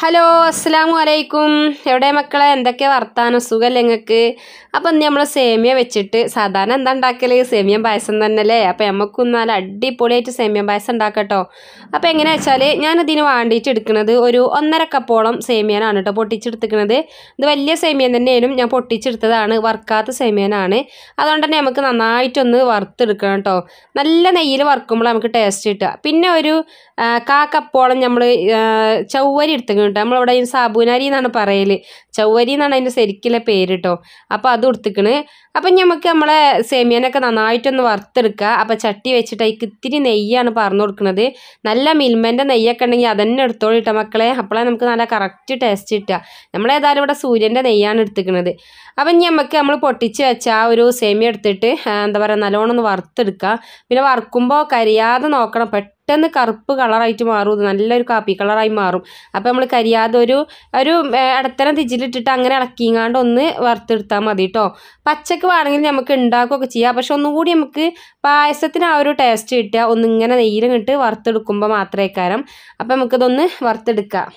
hello അസ്സാം വലൈക്കും എവിടെ മക്കളെ എന്തൊക്കെ വർത്താനം സുഖമല്ലേ നിങ്ങൾക്ക് അപ്പം നമ്മൾ സേമിയ വെച്ചിട്ട് സാധാരണ എന്താ ഉണ്ടാക്കൽ സേമിയം പായസം തന്നെ അല്ലേ അപ്പം നമുക്കും നല്ല അടിപൊളിയായിട്ട് സേമിയം പായസം ഉണ്ടാക്കട്ടോ അപ്പോൾ എങ്ങനെ വെച്ചാൽ ഞാനതിന് വേണ്ടിയിട്ട് എടുക്കുന്നത് ഒരു ഒന്നര കപ്പോളം സേമിയനാണ് കേട്ടോ പൊട്ടിച്ചെടുത്തിക്കുന്നത് ഇത് വലിയ സേമിയൻ തന്നെയാലും ഞാൻ പൊട്ടിച്ചെടുത്തതാണ് വറുക്കാത്ത സേമിയനാണ് അതുകൊണ്ട് തന്നെ നമുക്ക് നന്നായിട്ടൊന്ന് വറുത്തെടുക്കണം കേട്ടോ നല്ല നെയ്യിൽ വറുക്കുമ്പോൾ നമുക്ക് ടേസ്റ്റ് കിട്ടുക പിന്നെ ഒരു കാ കപ്പോളം നമ്മൾ ചൊവ്വരി എടുത്തു കേട്ടോ നമ്മളവിടെ അതിന് സാബുനാരി എന്നാണ് പറയൽ ചൊവ്വരി എന്നാണ് അതിൻ്റെ ശരിക്കുള്ള പേര് കേട്ടോ അപ്പോൾ അത് കൊടുത്തിക്കണ് അപ്പം നമുക്ക് നമ്മളെ സേമിയനൊക്കെ നന്നായിട്ടൊന്ന് വറുത്തെടുക്കുക അപ്പോൾ ചട്ടി വെച്ചിട്ട് അതിക്ക് ഇത്തിരി നെയ്യാണ് പറഞ്ഞു കൊടുക്കുന്നത് നല്ല മിൽമൻ്റെ നെയ്യൊക്കെ ഉണ്ടെങ്കിൽ അതന്നെ എടുത്തോളൂ കേട്ടോ മക്കളെ അപ്പോഴേ നമുക്ക് നല്ല കറക്റ്റ് ടേസ്റ്റ് കിട്ടുക നമ്മളേതായാലും ഇവിടെ സൂര്യൻ്റെ നെയ്യാണ് എടുത്തിക്കുന്നത് അപ്പം നമുക്ക് നമ്മൾ പൊട്ടിച്ച് വെച്ച ആ ഒരു സെമി എടുത്തിട്ട് എന്താ പറയുക നല്ലോണം ഒന്ന് വറുത്തെടുക്കുക പിന്നെ വറുക്കുമ്പോൾ കരിയാതെ നോക്കണം പെട്ടെന്ന് പെട്ടെന്ന് കറുപ്പ് കളറായിട്ട് മാറും നല്ലൊരു കാപ്പി കളറായി മാറും അപ്പോൾ നമ്മൾ കരിയാതെ ഒരു ഒരു ഇടത്തരം തിജിലിട്ടിട്ട് അങ്ങനെ ഇളക്കിങ്ങാണ്ട് ഒന്ന് വറുത്തെടുത്താൽ മതി കേട്ടോ പച്ചക്ക് വേണമെങ്കിൽ നമുക്ക് ഉണ്ടാക്കുകയൊക്കെ ചെയ്യാം പക്ഷെ ഒന്നുകൂടി നമുക്ക് പായസത്തിന് ആ ഒരു ടേസ്റ്റ് കിട്ടുക ഒന്നിങ്ങനെ നെയ്യിലും ഇട്ട് വറുത്തെടുക്കുമ്പോൾ മാത്രമേ കാരം അപ്പോൾ നമുക്കിതൊന്ന് വറുത്തെടുക്കാം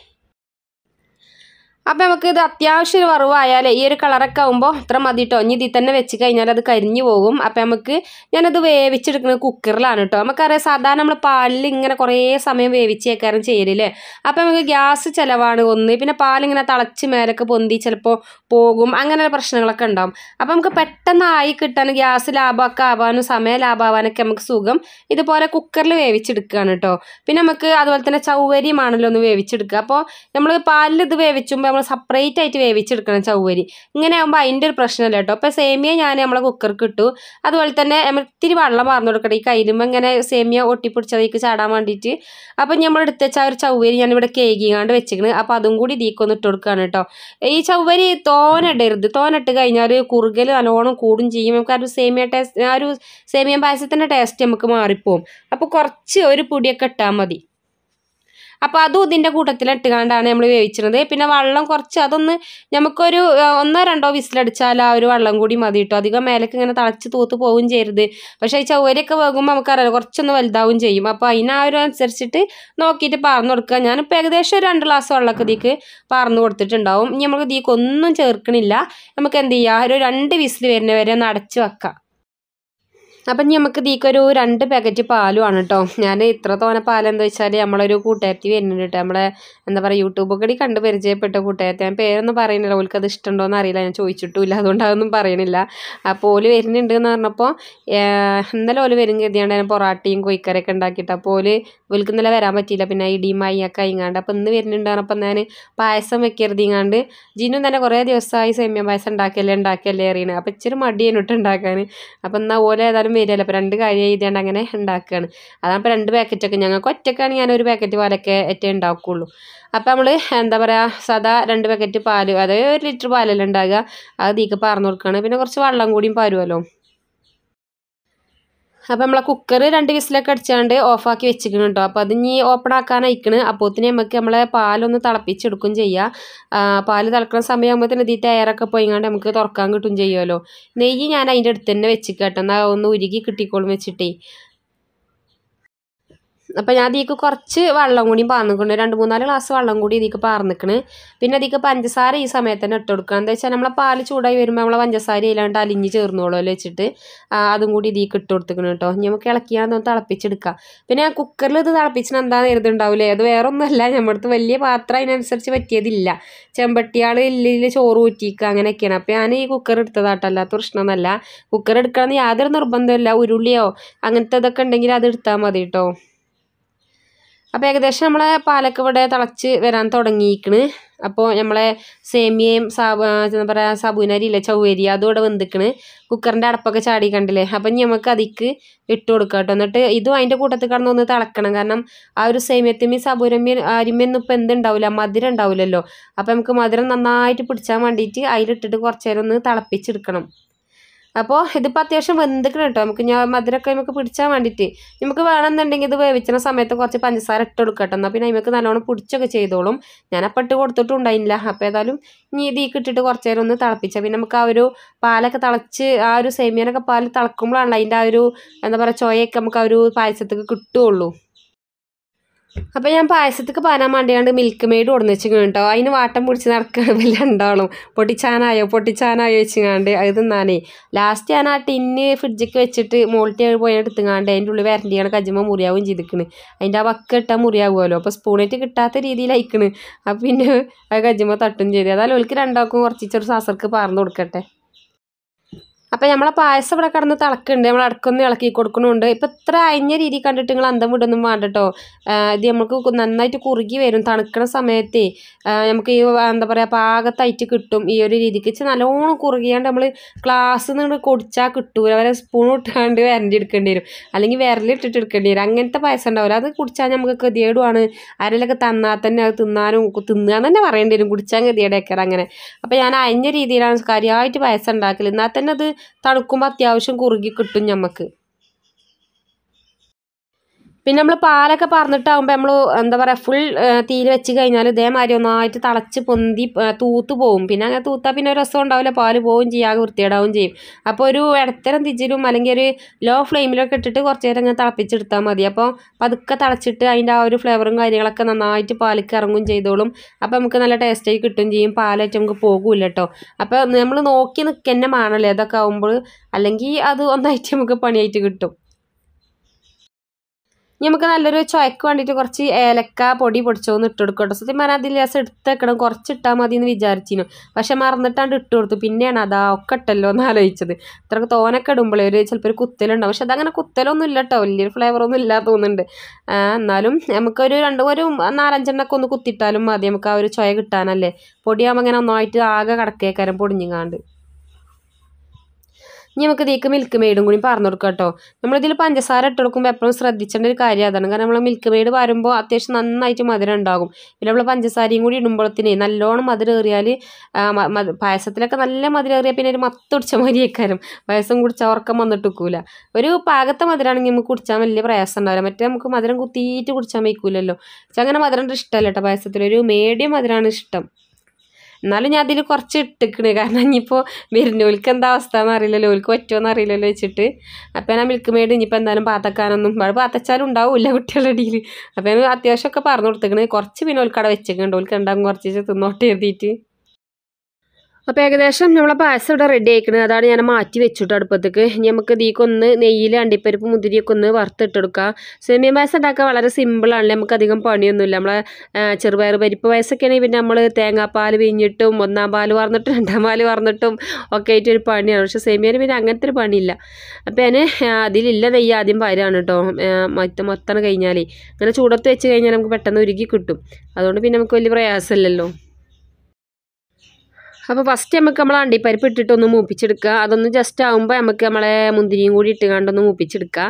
അപ്പം നമുക്ക് ഇത് അത്യാവശ്യം വറവായാൽ ഈ ഒരു കളറൊക്കെ ആകുമ്പോൾ അത്ര മതി കേട്ടോ ഇനി ഇതിൽ തന്നെ വെച്ച് കഴിഞ്ഞാൽ അത് കരിഞ്ഞു പോകും അപ്പം നമുക്ക് ഞാനത് വേവിച്ചെടുക്കുന്നത് കുക്കറിലാണ് കേട്ടോ നമുക്കറിയാം സാധാരണ നമ്മൾ പാലിൽ ഇങ്ങനെ കുറേ സമയം വേവിച്ചേക്കാരം ചെയ്യലില്ലേ അപ്പം നമുക്ക് ഗ്യാസ് ചിലവാണ് ഒന്ന് പിന്നെ പാലിങ്ങനെ തിളച്ച് മേലൊക്കെ പൊന്തി ചിലപ്പോൾ പോകും അങ്ങനെ പ്രശ്നങ്ങളൊക്കെ ഉണ്ടാവും അപ്പം നമുക്ക് പെട്ടെന്ന് ആയി കിട്ടാൻ ഗ്യാസ് ലാഭമൊക്കെ ആവാനും സമയം ലാഭമാവാനൊക്കെ നമുക്ക് സുഖം ഇതുപോലെ കുക്കറിൽ വേവിച്ചെടുക്കുകയാണ് കേട്ടോ പിന്നെ നമുക്ക് അതുപോലെ തന്നെ ചൗവരിയുമാണല്ലോ ഒന്ന് വേവിച്ചെടുക്കുക അപ്പോൾ നമ്മൾ പാലിൽ ഇത് വേവിച്ചുമ്പോൾ നമ്മൾ സെപ്പറേറ്റ് ആയിട്ട് വേവിച്ചെടുക്കണം ചവ്വരി ഇങ്ങനെ ആകുമ്പോൾ അതിൻ്റെ ഒരു പ്രശ്നമില്ല കേട്ടോ അപ്പോൾ സേമിയ ഞാൻ നമ്മളെ കുക്കർക്ക് ഇട്ടു അതുപോലെ തന്നെ നമ്മൾ ഇത്തിരി വെള്ളം മറന്നു കൊടുക്കണം ഈ കയ്യിലുമ്പോൾ ഇങ്ങനെ സേമിയ ഒട്ടിപ്പിടിച്ചതേക്ക് ചാടാൻ വേണ്ടിയിട്ട് അപ്പം നമ്മൾ എടുത്ത വെച്ചാൽ ഒരു ചവ്വരി ഞാനിവിടെ കേക്കിങ്ങാണ്ട് വെച്ചിരിക്കണ് അപ്പോൾ അതും കൂടി ഇതീക്കൊന്ന് ഇട്ട് കൊടുക്കുകയാണ് കേട്ടോ ഈ ചവ്വരി തോനിടരുത് തോനിട്ട് കഴിഞ്ഞാൽ കുറുകൽ നല്ലോണം കൂടും ചെയ്യും നമുക്ക് ആ ഒരു സേമിയ ടേസ്റ്റ് ആ ഒരു സേമിയ പായസത്തിൻ്റെ ടേസ്റ്റ് നമുക്ക് മാറിപ്പോവും അപ്പോൾ കുറച്ച് ഒരു പൊടിയൊക്കെ ഇട്ടാൽ മതി അപ്പോൾ അതും ഇതിൻ്റെ കൂട്ടത്തിലിട്ടുകൊണ്ടാണ് നമ്മൾ വേവിച്ചിരുന്നത് പിന്നെ വെള്ളം കുറച്ച് അതൊന്ന് നമുക്കൊരു ഒന്നോ രണ്ടോ വിസിലടിച്ചാൽ ആ ഒരു വെള്ളം കൂടി മതി കിട്ടും അധികം മേലേക്ക് ഇങ്ങനെ തളച്ച് തൂത്ത് പോവുകയും ചെയ്യരുത് പക്ഷേ ഈ ചവരൊക്കെ വേകുമ്പോൾ നമുക്കറിയാം കുറച്ചൊന്ന് വലുതാവും ചെയ്യും അപ്പോൾ അതിനാ ആ ഒരു അനുസരിച്ചിട്ട് നോക്കിയിട്ട് പാർന്നു കൊടുക്കുക ഞാനിപ്പോൾ ഏകദേശം ഒരു രണ്ട് ഗ്ലാസ് വെള്ളമൊക്കെ ഇതിക്ക് പാർന്നു കൊടുത്തിട്ടുണ്ടാവും ഇനി നമുക്ക് ഇതിക്കൊന്നും ചേർക്കണില്ല നമുക്ക് എന്ത് ചെയ്യുക ഒരു രണ്ട് വിസിൽ വരുന്ന വരെ ഒന്ന് അടച്ച് വെക്കാം അപ്പം നമുക്ക് ഇതിക്കൊരു രണ്ട് പാക്കറ്റ് പാലുമാണ് കേട്ടോ ഞാൻ ഇത്ര തോന പാലെന്താ വെച്ചാൽ നമ്മളൊരു കൂട്ടുകാരത്തി വരുന്നുണ്ട് കേട്ടോ നമ്മളെ എന്താ പറയുക യൂട്യൂബൊക്കെ കണ്ട് പരിചയപ്പെട്ട കൂട്ടുകാരത്തി ഞാൻ പേരൊന്നും പറയുന്നില്ല ഓൾക്ക് അത് ഇഷ്ടമുണ്ടോ എന്ന് അറിയില്ല ഞാൻ ചോദിച്ചിട്ടില്ല അതുകൊണ്ട് അതൊന്നും പറയണില്ല അപ്പോൾ ഓല് വരുന്നുണ്ട് എന്ന് പറഞ്ഞപ്പോൾ ഇന്നലെ ഓല് വരും കരുതിയാണ്ട് ഞാൻ പൊറാട്ടയും കൊയ്ക്കരൊക്കെ ഉണ്ടാക്കിയിട്ട് അപ്പോൾ ഓല് ഓൽക്ക് ഇന്നലെ വരാൻ പറ്റിയില്ല പിന്നെ ഇടിയുമായി ഒക്കെ ഇങ്ങാണ്ട് അപ്പോൾ ഇന്ന് വരുന്നുണ്ട് പറഞ്ഞപ്പോൾ ഞാൻ പായസം വെക്കരുത് ഇങ്ങാണ്ട് ജിനും തന്നെ കുറേ ദിവസമായി സേമിയ പായസം ഉണ്ടാക്കിയല്ലേ ഉണ്ടാക്കിയല്ലേ അറിയണേ അപ്പോൾ ഇച്ചിരി മടിയാണ് ഇട്ട് ഉണ്ടാക്കാൻ അപ്പം എന്നാൽ ഓല ഏതായാലും വരികയല്ല അപ്പോൾ രണ്ട് കാര്യം എഴുതിയാണ്ട് അങ്ങനെ ഉണ്ടാക്കുകയാണ് അതാണ് ഇപ്പോൾ രണ്ട് പാക്കറ്റൊക്കെ ഞങ്ങൾക്ക് ഒറ്റക്കാണ് ഞാൻ ഒരു പാക്കറ്റ് പാലൊക്കെ ഏറ്റവും ഉണ്ടാക്കുകയുള്ളൂ അപ്പോൾ നമ്മൾ എന്താ പറയുക സദാ രണ്ട് പാക്കറ്റ് പാല് അതായത് ഒരു ലിറ്റർ പാലല്ലേ ഉണ്ടാകുക അത് തീക്ക് പറഞ്ഞു കൊടുക്കുകയാണ് പിന്നെ കുറച്ച് വെള്ളം കൂടിയും പരുമല്ലോ അപ്പോൾ നമ്മളെ കുക്കർ രണ്ട് വിസിലൊക്കെ അടിച്ചാണ്ട് ഓഫാക്കി വെച്ചിരിക്കണം കേട്ടോ അപ്പോൾ അത് ഇനി ഓപ്പൺ ആക്കാനായിക്കണ് അപ്പോത്തിന് നമുക്ക് നമ്മളെ പാലൊന്ന് തിളപ്പിച്ചെടുക്കും ചെയ്യുക പാൽ തിളക്കുന്ന സമയമാകുമ്പോൾ തന്നെ ഇതിൽ ടയറൊക്കെ പോയിങ്ങാണ്ട് നമുക്ക് തുറക്കാൻ കിട്ടും ചെയ്യുമല്ലോ നെയ്യ് ഞാൻ അതിൻ്റെ അടുത്ത് തന്നെ വെച്ചിരിക്കാം കേട്ടോ എന്നാൽ ഒന്ന് ഉരുകി കിട്ടിക്കോളും വെച്ചിട്ടേ അപ്പോൾ ഞാൻ ഇതിലേക്ക് കുറച്ച് വെള്ളം കൂടി പാർന്നിട്ടുണ്ട് രണ്ട് മൂന്നാല് ഗ്ലാസ് വെള്ളം കൂടി ഇതിക്ക് പാർന്നിക്കണ് പിന്നെ അതിക്ക് പഞ്ചസാര ഈ സമയത്ത് തന്നെ ഇട്ട് കൊടുക്കുക എന്താ വെച്ചാൽ നമ്മളെ പാല് ചൂടായി വരുമ്പോൾ നമ്മളെ പഞ്ചസാര ഇല്ലാണ്ട് അലിഞ്ഞ് ചേർന്നോളൂ അല്ലേ വെച്ചിട്ട് അതും കൂടി ഇതിക്ക് ഇട്ട് കൊടുത്തിക്കണം കേട്ടോ നമുക്ക് ഇളക്കിയാണെന്ന് തിളപ്പിച്ചെടുക്കാം പിന്നെ ഞാൻ കുക്കറിൽ ഇത് തിളപ്പിച്ചിട്ട് എന്താ എഴുതുണ്ടാവില്ലേ അത് വേറെ ഒന്നുമല്ല നമ്മുടെ വലിയ പാത്രം അതിനനുസരിച്ച് പറ്റിയതില്ല ചെമ്പട്ടിയാൾ ഇല്ലിൽ ചോറ് ഊറ്റിക്കുക അങ്ങനെയൊക്കെയാണ് അപ്പോൾ ഞാൻ ഈ കുക്കർ എടുത്തതാട്ടല്ല അല്ലാത്ത പ്രശ്നമൊന്നുമല്ല കുക്കർ എടുക്കണമെന്ന് യാതൊരു നിർബന്ധമില്ല ഉരുളിയോ അങ്ങനത്തെ ഇതൊക്കെ ഉണ്ടെങ്കിൽ അത് എടുത്താൽ മതി കേട്ടോ അപ്പോൾ ഏകദേശം നമ്മളെ പാലൊക്കെ ഇവിടെ തിളച്ച് വരാൻ തുടങ്ങിയിരിക്കണ് അപ്പോൾ നമ്മളെ സേമിയയും സാബ് എന്താ പറയുക ഇല്ല ചൗവരി അതും ഇവിടെ വെന്തിക്കണ് കുക്കറിൻ്റെ അടപ്പൊക്കെ ചാടി കണ്ടില്ലേ അപ്പം നമുക്ക് അതിക്ക് ഇട്ട് കൊടുക്കുക കേട്ടോ എന്നിട്ട് ഇതും അതിൻ്റെ കൂട്ടത്തിൽ കിടന്ന് ഒന്ന് തിളക്കണം കാരണം ആ ഒരു സേമിയത്തിമ്മയും സാബുരമ്യ അരിമ്യൊന്നും ഇപ്പം എന്തുണ്ടാവില്ല മധുരം ഉണ്ടാവില്ലല്ലോ അപ്പം നമുക്ക് മധുരം നന്നായിട്ട് പിടിച്ചാൽ വേണ്ടിയിട്ട് അതിലിട്ടിട്ട് കുറച്ചു നേരം ഒന്ന് തിളപ്പിച്ചെടുക്കണം അപ്പോൾ ഇതിപ്പോൾ അത്യാവശ്യം വെന്തിക്കണം കേട്ടോ നമുക്ക് ഞാൻ മധുരമൊക്കെ നമുക്ക് പിടിച്ചാൽ വേണ്ടിയിട്ട് നമുക്ക് വേണമെന്നുണ്ടെങ്കിൽ ഇത് വേവിച്ചിന സമയത്ത് കുറച്ച് പഞ്ചസാര ഇട്ട് കൊടുക്കുക കേട്ടോ എന്നാൽ പിന്നെ നമുക്ക് നല്ലോണം പിടിച്ചൊക്കെ ചെയ്തോളും ഞാൻ അപ്പം ഇട്ട് കൊടുത്തിട്ടുണ്ടായില്ല അപ്പോൾ ഏതായാലും ഇനി ഇതിക്ക് ഇട്ടിട്ട് കുറച്ച് നേരം ഒന്ന് തിളപ്പിച്ചാൽ പിന്നെ നമുക്ക് ആ ഒരു പാലൊക്കെ തിളച്ച് ആ ഒരു സേമിയനൊക്കെ പാൽ തിളക്കുമ്പോഴാണല്ലോ അതിൻ്റെ ആ ഒരു എന്താ പറയുക ചോയൊക്കെ നമുക്ക് ആ ഒരു പായസത്തൊക്കെ കിട്ടുകയുള്ളൂ അപ്പോൾ ഞാൻ പായസത്തേക്ക് പാനാൻ വേണ്ടിയാണ്ട് മിൽക്ക് മെയ്ഡ് കൊടുന്ന് വെച്ചിങ്ങനെ കേട്ടോ അതിന് വാട്ടം പിടിച്ച് നടക്കുകയാണ് വലിയ ഉണ്ടാവണം പൊട്ടിച്ചാനായോ പൊട്ടിച്ചാനായോ വെച്ചിങ്ങാണ്ട് അത് തിന്നാനേ ലാസ്റ്റ് ഞാൻ ആ ടിന്ന് ഫ്രിഡ്ജൊക്കെ വെച്ചിട്ട് മോൾട്ടി പോയി എടുത്തുങ്ങാണ്ട് അതിൻ്റെ ഉള്ളിൽ വരണ്ടിയാണ് കജുമ മുറിയാവുകയും ചെയ്തിക്കണ് അതിൻ്റെ ആ വക്ക ഇട്ടാൽ മുറിയാവുമല്ലോ അപ്പോൾ സ്പൂണേറ്റ് കിട്ടാത്ത രീതിയിലായിക്കണ് അപ്പോൾ പിന്നെ ആ കജുമ തട്ടും ചെയ്ത് അതായത് ഒലിക്ക് രണ്ടാക്കും കുറച്ചിച്ചൊരു സാസർക്ക് പാർന്ന് കൊടുക്കട്ടെ അപ്പോൾ നമ്മളെ പായസം ഇവിടെ കിടന്ന് തിളക്കുന്നുണ്ട് നമ്മൾ അടക്കൊന്ന് ഇളക്കി കൊടുക്കണമുണ്ട് ഇപ്പം ഇത്ര അയഞ്ഞ രീതി കണ്ടിട്ട് നിങ്ങൾ അന്തം വിടൊന്നും വേണ്ട കേട്ടോ ഇത് നമുക്ക് നന്നായിട്ട് കുറുകി വരും തണുക്കണ സമയത്തേ നമുക്ക് ഈ എന്താ പറയുക പാകത്തായിട്ട് കിട്ടും ഈ ഒരു രീതിക്ക് വെച്ചാൽ നല്ലോണം കുറുകിയാണ്ട് നമ്മൾ ഗ്ലാസ്സിൽ നിന്ന് കുടിച്ചാൽ കിട്ടൂല വരെ സ്പൂൺ ഇട്ടാണ്ട് വരണ്ടി എടുക്കേണ്ടി വരും അല്ലെങ്കിൽ വിരലിട്ടിട്ട് എടുക്കേണ്ടി വരും അങ്ങനത്തെ പായസം ഉണ്ടാവില്ല അത് കുടിച്ചാൽ നമുക്ക് ഗതികേടുമാണ് ആരെങ്കിലൊക്കെ തന്നാൽ തന്നെ അത് തിന്നാനും തിന്നുക തന്നെ പറയേണ്ടി വരും കുടിച്ചാൽ ഗതികേടേക്കാറ് അങ്ങനെ അപ്പോൾ ഞാൻ അയഞ്ഞ രീതിയിലാണ് കാര്യമായിട്ട് പായസം ഉണ്ടാക്കൽ എന്നാൽ തന്നെ അത് തണുക്കുമ്പോൾ അത്യാവശ്യം കുറുകി കിട്ടും ഞമ്മക്ക് പിന്നെ നമ്മൾ പാലൊക്കെ പറഞ്ഞിട്ടാകുമ്പോൾ നമ്മൾ എന്താ പറയുക ഫുൾ തീയിൽ വെച്ച് കഴിഞ്ഞാൽ ഇതേമാതിരി ഒന്നായിട്ട് തിളച്ച് പൊന്തി തൂത്ത് പോവും പിന്നെ അങ്ങനെ തൂത്താൽ പിന്നെ ഒരു രസം ഉണ്ടാവില്ല പാല് പോവും ചെയ്യാതെ വൃത്തിയേടാവും ചെയ്യും അപ്പോൾ ഒരു ഇടത്തരം തിജിലും അല്ലെങ്കിൽ ഒരു ലോ ഫ്ലെയിമിലൊക്കെ ഇട്ടിട്ട് കുറച്ച് നേരം അങ്ങനെ തിളപ്പിച്ചെടുത്താൽ മതി അപ്പോൾ പതുക്കെ തിളച്ചിട്ട് അതിൻ്റെ ആ ഒരു ഫ്ലേവറും കാര്യങ്ങളൊക്കെ നന്നായിട്ട് പാലിക്ക് ഇറങ്ങും ചെയ്തോളും അപ്പോൾ നമുക്ക് നല്ല ടേസ്റ്റായി കിട്ടും ചെയ്യും പാലായിട്ട് നമുക്ക് പോകില്ല കേട്ടോ അപ്പോൾ നമ്മൾ നോക്കി നിൽക്കുന്ന മാണല്ലേ അതൊക്കെ ആകുമ്പോൾ അല്ലെങ്കിൽ അത് ഒന്നായിട്ട് നമുക്ക് പണിയായിട്ട് കിട്ടും നമുക്ക് നല്ലൊരു ചുയക്ക് വേണ്ടിയിട്ട് കുറച്ച് ഏലക്ക പൊടി പൊടിച്ചോന്ന് ഇട്ട് കൊടുക്കട്ടോ സത്യം പറഞ്ഞാൽ അതിൽ ലേസം എടുത്തേക്കണം കുറച്ച് ഇട്ടാൽ മതി എന്ന് വിചാരിച്ചിരുന്നു പക്ഷെ മറന്നിട്ടാണ്ട് ഇട്ട് കൊടുത്തു പിന്നെയാണ് അതാ ഒക്കെ ഇട്ടല്ലോ എന്ന് ആലോചിച്ചത് ഇത്രക്ക് തോനൊക്കെ ഇടുമ്പോഴേ ഒരു ചിലപ്പോൾ ഒരു കുത്തലുണ്ടാവും പക്ഷെ അതങ്ങനെ കുത്തലൊന്നും ഇല്ല കേട്ടോ വലിയൊരു ഫ്ലേവറൊന്നും ഇല്ല തോന്നുന്നുണ്ട് എന്നാലും നമുക്കൊരു രണ്ട് ഒരു നാലഞ്ചെണ്ണൊക്കെ ഒന്ന് കുത്തിയിട്ടാലും മതി നമുക്ക് ആ ഒരു ചുയ കിട്ടാനല്ലേ പൊടിയാകുമ്പോൾ അങ്ങനെ ഒന്നായിട്ട് ആകെ കടക്കേക്കാരം പൊടിഞ്ഞുങ്ങാണ്ട് ഇനി നമുക്ക് ഇതിലേക്ക് മിൽക്ക് മെയ്ഡും കൂടി പറഞ്ഞു കൊടുക്കുക കേട്ടോ നമ്മളിതിൽ പഞ്ചസാര ഇട്ട് കൊടുക്കുമ്പോൾ എപ്പോഴും ശ്രദ്ധിച്ചേണ്ട ഒരു കാര്യം അതാണ് കാരണം നമ്മൾ മിൽക്ക് മെയ്ഡ് വരുമ്പോൾ അത്യാവശ്യം നന്നായിട്ട് മധുരം ഉണ്ടാകും പിന്നെ നമ്മൾ പഞ്ചസാരയും കൂടി ഇടുമ്പോഴത്തേനെ നല്ലോണം മധുരം ഏറിയാൽ പായസത്തിലൊക്കെ നല്ല മധുരം ഏറിയാൽ പിന്നെ ഒരു മത്ത് കുടിച്ച മതിയേക്കാരും പായസം കുടിച്ചാൽ ഉറക്കം വന്നിട്ട് വെക്കൂല ഒരു പാകത്തെ മധുരമാണെങ്കിൽ നമുക്ക് കുടിച്ചാൽ വലിയ പ്രയാസം ഉണ്ടാവില്ല മറ്റേ നമുക്ക് മധുരം കുത്തിയിട്ട് കുടിച്ചാൽ വയ്ക്കൂലല്ലോ പക്ഷെ അങ്ങനെ മധുരം ഇഷ്ടമല്ല കേട്ടോ പായസത്തിൽ ഒരു മീഡിയം മധുരമാണ് ഇഷ്ടം എന്നാലും ഞാൻ അതിൽ കുറച്ച് ഇട്ടിക്കണ് കാരണം ഇനിയിപ്പോൾ വരുന്നവർക്ക് എന്താ അവസ്ഥ എന്നറിയില്ലല്ലോ ഓൽക്ക് പറ്റുമോ അറിയില്ലല്ലോ വെച്ചിട്ട് അപ്പം ഞാൻ മിൽക്ക് മെയ്ഡ് ഇനിയിപ്പോൾ എന്തായാലും പാത്തക്കാനൊന്നും അവിടെ പാത്തച്ചാലും ഉണ്ടാവില്ല കുട്ടികളുടെ ഇടയിൽ അപ്പം ഞാൻ അത്യാവശ്യമൊക്കെ പറഞ്ഞു കൊടുത്തേക്കണേ കുറച്ച് പിന്നെ ഓൽക്കട വെച്ചേക്കുന്നുണ്ട് ഓൽക്ക് ഉണ്ടാകും കുറച്ച് തിന്നോട്ടെ എഴുതിയിട്ട് അപ്പോൾ ഏകദേശം നമ്മളെ പായസം ഇവിടെ റെഡി ആയിക്കുന്നത് അതാണ് ഞാൻ മാറ്റി വെച്ചിട്ട് അടുപ്പത്തേക്ക് ഇനി നമുക്ക് ഇതിക്കൊന്ന് നെയ്യിൽ അണ്ടിപ്പരിപ്പ് മുതിരിയൊക്കെ ഒന്ന് വറുത്തിട്ടെടുക്കാം സേമിയ പായസം ഉണ്ടാക്കാൻ വളരെ സിമ്പിളാണല്ലേ നമുക്ക് അധികം പണിയൊന്നുമില്ല നമ്മളെ ചെറുപയർ പരിപ്പ് ആണെങ്കിൽ പിന്നെ നമ്മൾ തേങ്ങാപ്പാൽ വിഞ്ഞിട്ടും ഒന്നാം പാൽ വറന്നിട്ടും രണ്ടാം പാൽ വറന്നിട്ടും ഒക്കെ ആയിട്ട് ഒരു പണിയാണ് പക്ഷേ സേമിയന് പിന്നെ അങ്ങനത്തെ ഒരു പണിയില്ല അപ്പോൾ ഞാൻ അതിലില്ല നെയ്യ് ആദ്യം പരാണ് കേട്ടോ മൊത്തം മൊത്തം കഴിഞ്ഞാൽ അങ്ങനെ ചൂടത്ത് വെച്ച് കഴിഞ്ഞാൽ നമുക്ക് പെട്ടെന്ന് ഉരുകി കിട്ടും അതുകൊണ്ട് പിന്നെ നമുക്ക് വലിയ പ്രയാസമില്ലല്ലോ അപ്പോൾ ഫസ്റ്റ് നമുക്ക് നമ്മൾ അണ്ടിപ്പരിപ്പ് ഇട്ടിട്ടൊന്ന് മൂപ്പിച്ചെടുക്കുക അതൊന്ന് ജസ്റ്റ് ആകുമ്പോൾ നമുക്ക് നമ്മളെ മുന്തിരിയും കൂടി ഇട്ട് ഒന്ന് മൂപ്പിച്ചെടുക്കുക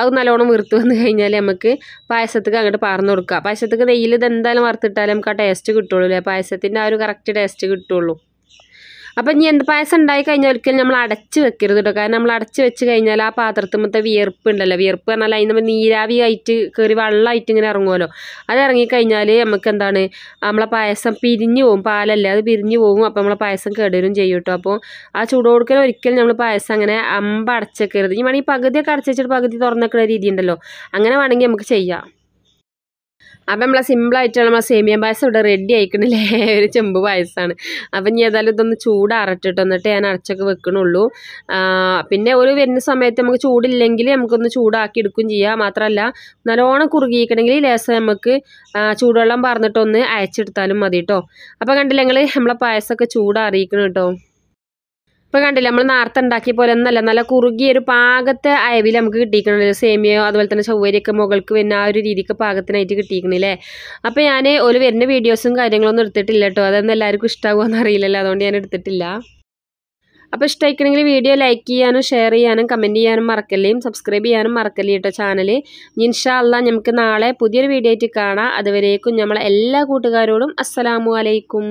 അത് നല്ലോണം വീർത്ത് വന്ന് കഴിഞ്ഞാൽ നമുക്ക് പായസത്തേക്ക് അങ്ങോട്ട് പറഞ്ഞു കൊടുക്കുക പായസത്തേക്ക് നെയ്യിൽ എന്തായാലും വറുത്തിട്ടാലും നമുക്ക് ആ ടേസ്റ്റ് കിട്ടുള്ളൂ അല്ലേ പായസത്തിൻ്റെ ആ ഒരു കറക്റ്റ് ടേസ്റ്റ് കിട്ടുള്ളൂ അപ്പം ഇനി എന്ത് പായസം ഉണ്ടായി കഴിഞ്ഞാൽ ഒരിക്കലും നമ്മൾ അടച്ച് വെക്കരുത് കേട്ടോ കാരണം നമ്മൾ അടച്ച് വെച്ച് കഴിഞ്ഞാൽ ആ പാത്രത്തിൽ മൊത്തം വിയർപ്പ് ഉണ്ടല്ലോ വിയർപ്പ് പറഞ്ഞാൽ അതിന് നമ്മൾ നീരാവി ആയിട്ട് കയറി വെള്ളമായിട്ട് ഇങ്ങനെ ഇറങ്ങുമല്ലോ അത് ഇറങ്ങിക്കഴിഞ്ഞാൽ നമുക്ക് എന്താണ് നമ്മളെ പായസം പിരിഞ്ഞു പോകും പാലല്ലേ അത് പിരിഞ്ഞു പോകും അപ്പം നമ്മളെ പായസം കേടുകയും ചെയ്യും കേട്ടോ അപ്പോൾ ആ ചൂട് കൊടുക്കൽ ഒരിക്കലും നമ്മൾ പായസം അങ്ങനെ അമ്പ അമ്പടച്ചേക്കരുത് ഇനി വേണമെങ്കിൽ പകുതിയൊക്കെ അടച്ച് വെച്ചിട്ട് പകുതി തുറന്നേക്കുന്ന രീതി ഉണ്ടല്ലോ അങ്ങനെ വേണമെങ്കിൽ നമുക്ക് ചെയ്യാം അപ്പം നമ്മളെ സിമ്പിളായിട്ട് നമ്മളെ സേമിയ പായസം ഇവിടെ റെഡി ആയിക്കണില്ലേ ഒരു ചെമ്പ് പായസമാണ് അപ്പം ഇനി ഏതായാലും ഇതൊന്ന് ചൂടാറട്ടിട്ട് വന്നിട്ട് ഞാൻ അടച്ചൊക്കെ വെക്കണുള്ളൂ പിന്നെ ഒരു വരുന്ന സമയത്ത് നമുക്ക് ചൂടില്ലെങ്കിൽ നമുക്കൊന്ന് ചൂടാക്കി എടുക്കുകയും ചെയ്യാം മാത്രമല്ല നല്ലോണം കുറുകിയിക്കണമെങ്കിൽ ലേസം നമുക്ക് ചൂടുവെള്ളം പറഞ്ഞിട്ടൊന്ന് അയച്ചെടുത്താലും മതി കേട്ടോ അപ്പം കണ്ടില്ലെങ്കിൽ നമ്മളെ പായസമൊക്കെ ചൂടാറിയിക്കണം കേട്ടോ ഇപ്പോൾ കണ്ടില്ല നമ്മൾ നേരത്തെ ഉണ്ടാക്കിയ പോലെ ഒന്നല്ല നല്ല കുറുകിയ ഒരു പാകത്തെ അയവിൽ നമുക്ക് കിട്ടിയിക്കണല്ലോ സേമിയോ അതുപോലെ തന്നെ ചൊവ്വരിയൊക്കെ മുകൾക്ക് വരുന്ന ആ ഒരു രീതിക്ക് പാകത്തിനായിട്ട് കിട്ടിയിരിക്കണില്ലേ അപ്പോൾ ഞാൻ ഒരു വരുന്ന വീഡിയോസും കാര്യങ്ങളൊന്നും എടുത്തിട്ടില്ല കേട്ടോ അതൊന്നും എല്ലാവർക്കും ഇഷ്ടമാകുമെന്ന് അറിയില്ലല്ലോ അതുകൊണ്ട് ഞാൻ എടുത്തിട്ടില്ല അപ്പോൾ ഇഷ്ടമായിക്കണമെങ്കിൽ വീഡിയോ ലൈക്ക് ചെയ്യാനും ഷെയർ ചെയ്യാനും കമൻറ്റ് ചെയ്യാനും മറക്കല്ലേ സബ്സ്ക്രൈബ് ചെയ്യാനും മറക്കല്ലേ കേട്ടോ ചാനൽ ഇൻഷാല്ല നമുക്ക് നാളെ പുതിയൊരു വീഡിയോ ആയിട്ട് കാണാം അതുവരേക്കും നമ്മളെ എല്ലാ കൂട്ടുകാരോടും അസ്സലാമു അലൈക്കും